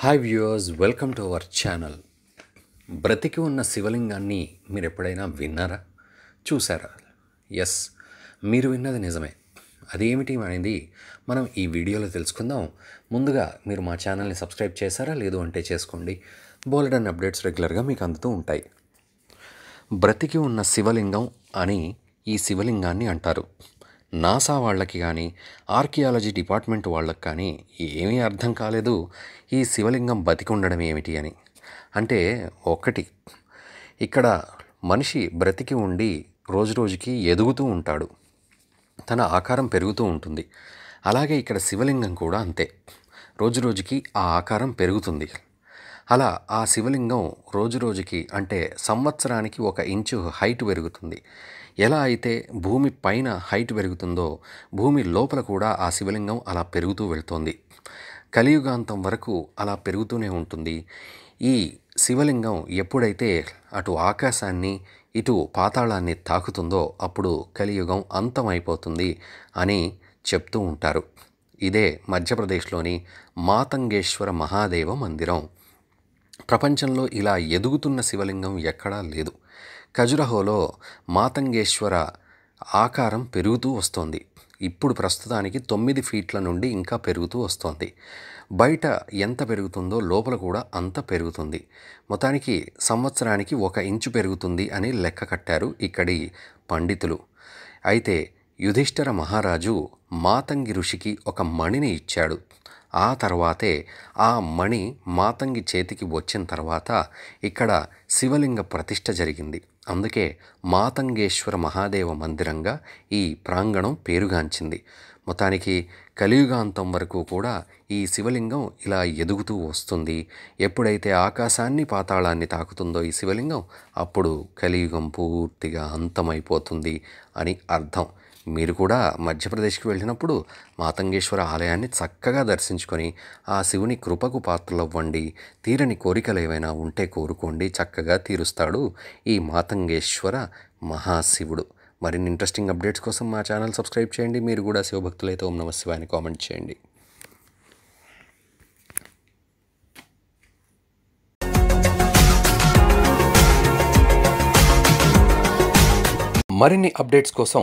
hi viewers welcome to our channel బ్రతికి ఉన్న శివలింగాన్ని మీరు ఎప్పుడైనా విన్నారా చూసారా ఎస్ మీరు విన్నది నిజమే అదేమిటి అనేది మనం ఈ వీడియోలో తెలుసుకుందాం ముందుగా మీరు మా ఛానల్ని సబ్స్క్రైబ్ చేశారా లేదు అంటే చేసుకోండి బోలెడన్ అప్డేట్స్ రెగ్యులర్గా మీకు అందుతూ ఉంటాయి బ్రతికి ఉన్న శివలింగం అని ఈ శివలింగాన్ని అంటారు నాసా వాళ్ళకి కానీ ఆర్కియాలజీ డిపార్ట్మెంట్ వాళ్ళకి కానీ ఏమీ అర్థం కాలేదు ఈ శివలింగం ఉండడం ఏమిటి అని అంటే ఒకటి ఇక్కడ మనిషి బ్రతికి ఉండి రోజురోజుకి ఎదుగుతూ ఉంటాడు తన ఆకారం పెరుగుతూ ఉంటుంది అలాగే ఇక్కడ శివలింగం కూడా అంతే రోజురోజుకి ఆ ఆకారం పెరుగుతుంది అలా ఆ శివలింగం రోజురోజుకి అంటే సంవత్సరానికి ఒక ఇంచు హైట్ పెరుగుతుంది ఎలా అయితే భూమి పైన హైట్ పెరుగుతుందో భూమి లోపల కూడా ఆ శివలింగం అలా పెరుగుతూ వెళ్తోంది కలియుగాంతం వరకు అలా పెరుగుతూనే ఉంటుంది ఈ శివలింగం ఎప్పుడైతే అటు ఆకాశాన్ని ఇటు పాతాళాన్ని తాకుతుందో అప్పుడు కలియుగం అంతమైపోతుంది అని చెప్తూ ఉంటారు ఇదే మధ్యప్రదేశ్లోని మాతంగేశ్వర మహాదేవ మందిరం ప్రపంచంలో ఇలా ఎదుగుతున్న శివలింగం ఎక్కడా లేదు ఖజురహోలో మాతంగేశ్వర ఆకారం పెరుగుతూ వస్తోంది ఇప్పుడు ప్రస్తుతానికి తొమ్మిది ఫీట్ల నుండి ఇంకా పెరుగుతూ వస్తోంది బయట ఎంత పెరుగుతుందో లోపల కూడా అంత పెరుగుతుంది మొత్తానికి సంవత్సరానికి ఒక ఇంచు పెరుగుతుంది అని లెక్క కట్టారు ఇక్కడి పండితులు అయితే యుధిష్ఠర మహారాజు మాతంగి ఋషికి ఒక మణిని ఇచ్చాడు ఆ తర్వాతే ఆ మణి మాతంగి చేతికి వచ్చిన తర్వాత ఇక్కడ శివలింగ ప్రతిష్ట జరిగింది అందుకే మాతంగేశ్వర మహాదేవ మందిరంగా ఈ ప్రాంగణం పేరుగాంచింది మొత్తానికి కలియుగాంతం వరకు కూడా ఈ శివలింగం ఇలా ఎదుగుతూ వస్తుంది ఎప్పుడైతే ఆకాశాన్ని పాతాళాన్ని తాకుతుందో ఈ శివలింగం అప్పుడు కలియుగం పూర్తిగా అంతమైపోతుంది అని అర్థం మీరు కూడా మధ్యప్రదేశ్కి వెళ్ళినప్పుడు మాతంగేశ్వర ఆలయాన్ని చక్కగా దర్శించుకొని ఆ శివుని కృపకు పాత్రలవ్వండి తీరని కోరికలు ఏవైనా ఉంటే కోరుకోండి చక్కగా తీరుస్తాడు ఈ మాతంగేశ్వర మహాశివుడు మరిన్ని ఇంట్రెస్టింగ్ అప్డేట్స్ కోసం మా ఛానల్ సబ్స్క్రైబ్ చేయండి మీరు కూడా శివభక్తులైతే ఓం నమ కామెంట్ చేయండి మరిన్ని అప్డేట్స్ కోసం